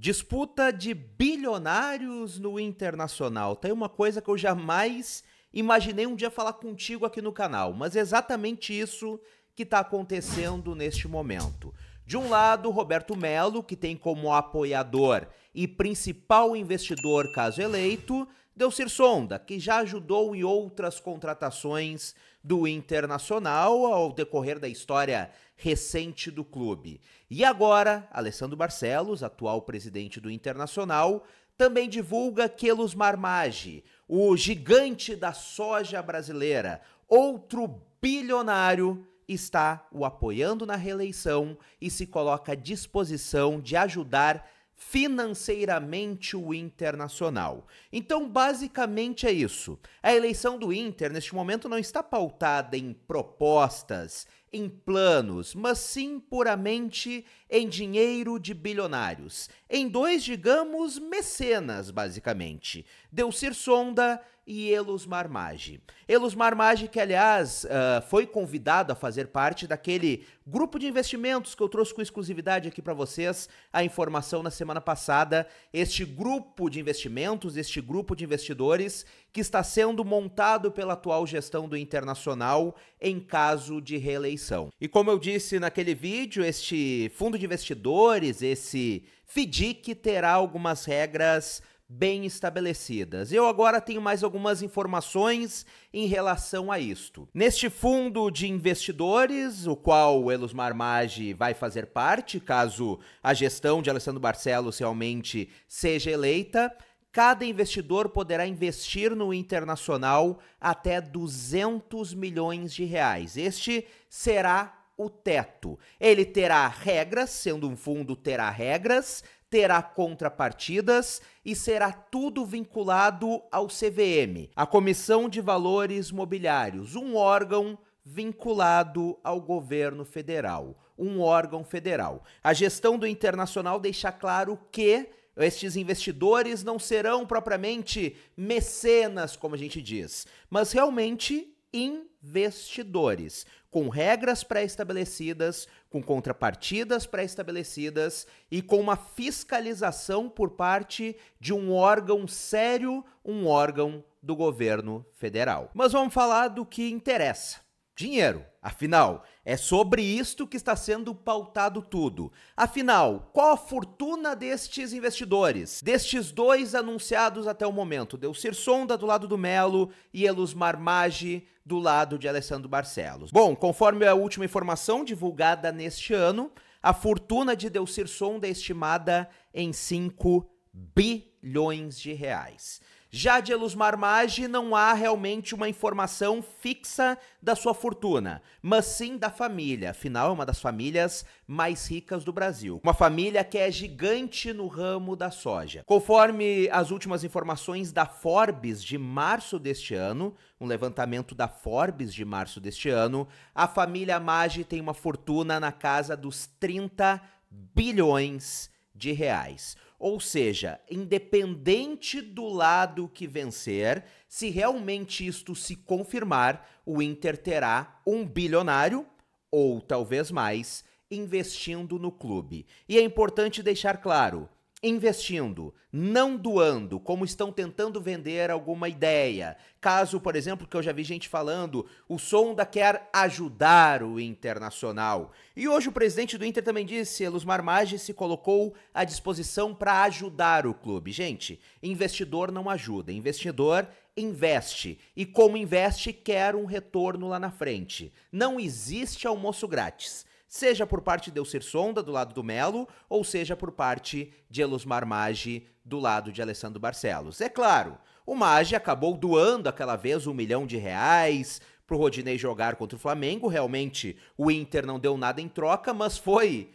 Disputa de bilionários no internacional. Tem uma coisa que eu jamais imaginei um dia falar contigo aqui no canal, mas é exatamente isso que está acontecendo neste momento. De um lado, Roberto Melo, que tem como apoiador e principal investidor, caso eleito, Delcir Sonda, que já ajudou em outras contratações do Internacional ao decorrer da história recente do clube. E agora, Alessandro Barcelos, atual presidente do Internacional, também divulga que Los Marmage, o gigante da soja brasileira, outro bilionário está o apoiando na reeleição e se coloca à disposição de ajudar financeiramente o Internacional. Então, basicamente é isso. A eleição do Inter neste momento não está pautada em propostas, em planos, mas sim puramente em dinheiro de bilionários, em dois, digamos, mecenas, basicamente. Delcir Sonda e Elos Marmage. Elos Marmage, que aliás uh, foi convidado a fazer parte daquele grupo de investimentos que eu trouxe com exclusividade aqui para vocês a informação na semana passada. Este grupo de investimentos, este grupo de investidores que está sendo montado pela atual gestão do Internacional em caso de reeleição. E como eu disse naquele vídeo, este fundo de investidores, esse FDIC, terá algumas regras bem estabelecidas. Eu agora tenho mais algumas informações em relação a isto. Neste fundo de investidores, o qual o Elusmar Maggi vai fazer parte, caso a gestão de Alessandro Barcelos realmente seja eleita, Cada investidor poderá investir no internacional até 200 milhões de reais. Este será o teto. Ele terá regras, sendo um fundo, terá regras, terá contrapartidas e será tudo vinculado ao CVM, a Comissão de Valores Mobiliários, um órgão vinculado ao governo federal, um órgão federal. A gestão do internacional deixa claro que estes investidores não serão propriamente mecenas, como a gente diz, mas realmente investidores, com regras pré-estabelecidas, com contrapartidas pré-estabelecidas e com uma fiscalização por parte de um órgão sério, um órgão do governo federal. Mas vamos falar do que interessa Dinheiro. Afinal, é sobre isto que está sendo pautado tudo. Afinal, qual a fortuna destes investidores? Destes dois anunciados até o momento, Delcir Sonda do lado do Melo e Elusmar Marmage do lado de Alessandro Barcelos. Bom, conforme a última informação divulgada neste ano, a fortuna de Delcir Sonda é estimada em 5 bilhões de reais. Já de Elusmar Maggi, não há realmente uma informação fixa da sua fortuna, mas sim da família. Afinal, é uma das famílias mais ricas do Brasil. Uma família que é gigante no ramo da soja. Conforme as últimas informações da Forbes de março deste ano, um levantamento da Forbes de março deste ano, a família Maggi tem uma fortuna na casa dos 30 bilhões de reais. Ou seja, independente do lado que vencer, se realmente isto se confirmar, o Inter terá um bilionário, ou talvez mais, investindo no clube. E é importante deixar claro: investindo, não doando, como estão tentando vender alguma ideia. Caso, por exemplo, que eu já vi gente falando, o Sonda quer ajudar o Internacional. E hoje o presidente do Inter também disse, Elusmar Maggi se colocou à disposição para ajudar o clube. Gente, investidor não ajuda, investidor investe. E como investe, quer um retorno lá na frente. Não existe almoço grátis seja por parte de Elcer Sonda, do lado do Melo, ou seja por parte de Elusmar Maggi, do lado de Alessandro Barcelos. É claro, o Maggi acabou doando aquela vez um milhão de reais pro Rodinei jogar contra o Flamengo. Realmente, o Inter não deu nada em troca, mas foi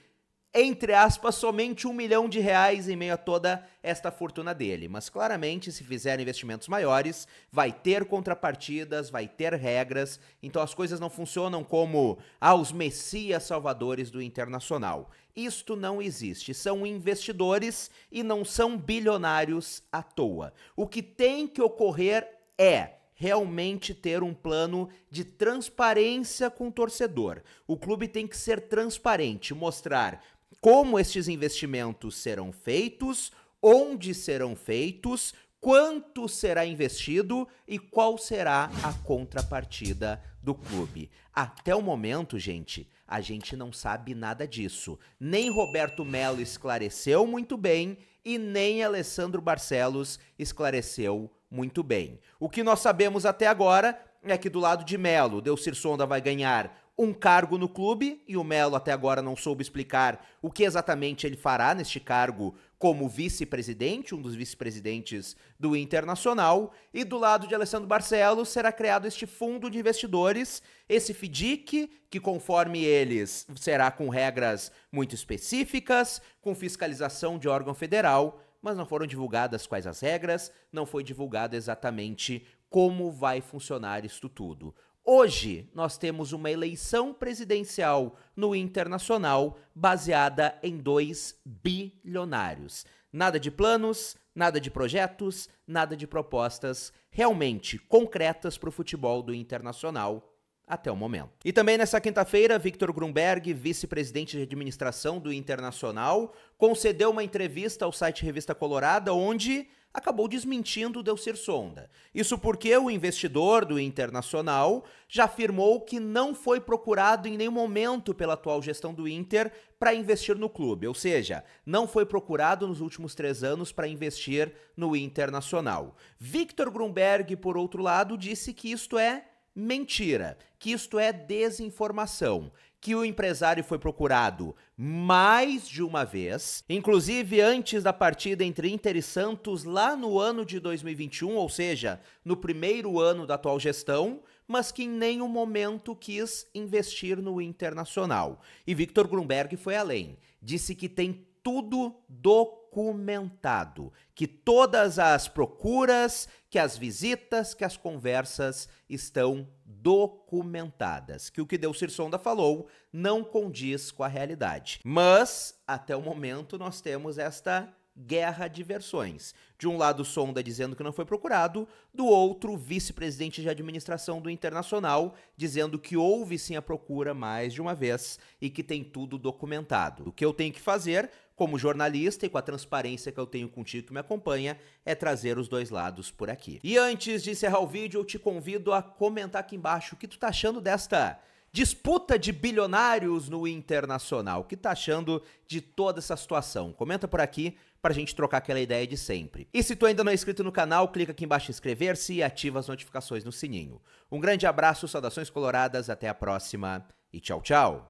entre aspas, somente um milhão de reais em meio a toda esta fortuna dele. Mas claramente, se fizer investimentos maiores, vai ter contrapartidas, vai ter regras. Então as coisas não funcionam como aos ah, messias salvadores do internacional. Isto não existe. São investidores e não são bilionários à toa. O que tem que ocorrer é realmente ter um plano de transparência com o torcedor. O clube tem que ser transparente, mostrar como estes investimentos serão feitos, onde serão feitos, quanto será investido e qual será a contrapartida do clube. Até o momento, gente, a gente não sabe nada disso. Nem Roberto Melo esclareceu muito bem e nem Alessandro Barcelos esclareceu muito bem. O que nós sabemos até agora é que do lado de Melo, Delcir Sonda vai ganhar um cargo no clube, e o Melo até agora não soube explicar o que exatamente ele fará neste cargo como vice-presidente, um dos vice-presidentes do Internacional, e do lado de Alessandro Barcelos será criado este fundo de investidores, esse FDIC, que conforme eles será com regras muito específicas, com fiscalização de órgão federal, mas não foram divulgadas quais as regras, não foi divulgado exatamente como vai funcionar isto tudo. Hoje, nós temos uma eleição presidencial no internacional baseada em dois bilionários. Nada de planos, nada de projetos, nada de propostas realmente concretas para o futebol do internacional até o momento. E também nessa quinta-feira, Victor Grunberg, vice-presidente de administração do Internacional, concedeu uma entrevista ao site Revista Colorada, onde acabou desmentindo o Cir Sonda. Isso porque o investidor do Internacional já afirmou que não foi procurado em nenhum momento pela atual gestão do Inter para investir no clube, ou seja, não foi procurado nos últimos três anos para investir no Internacional. Victor Grunberg, por outro lado, disse que isto é mentira, que isto é desinformação que o empresário foi procurado mais de uma vez, inclusive antes da partida entre Inter e Santos lá no ano de 2021, ou seja, no primeiro ano da atual gestão, mas que em nenhum momento quis investir no Internacional. E Victor Grunberg foi além, disse que tem tudo documentado, que todas as procuras, que as visitas, que as conversas estão documentadas, que o que Delcir Sonda falou não condiz com a realidade. Mas, até o momento, nós temos esta guerra de versões. De um lado, Sonda dizendo que não foi procurado, do outro, vice-presidente de administração do Internacional dizendo que houve sim a procura mais de uma vez e que tem tudo documentado. O que eu tenho que fazer como jornalista e com a transparência que eu tenho contigo que me acompanha, é trazer os dois lados por aqui. E antes de encerrar o vídeo, eu te convido a comentar aqui embaixo o que tu tá achando desta disputa de bilionários no internacional. O que tá achando de toda essa situação? Comenta por aqui pra gente trocar aquela ideia de sempre. E se tu ainda não é inscrito no canal, clica aqui embaixo em inscrever-se e ativa as notificações no sininho. Um grande abraço, saudações coloradas, até a próxima e tchau, tchau.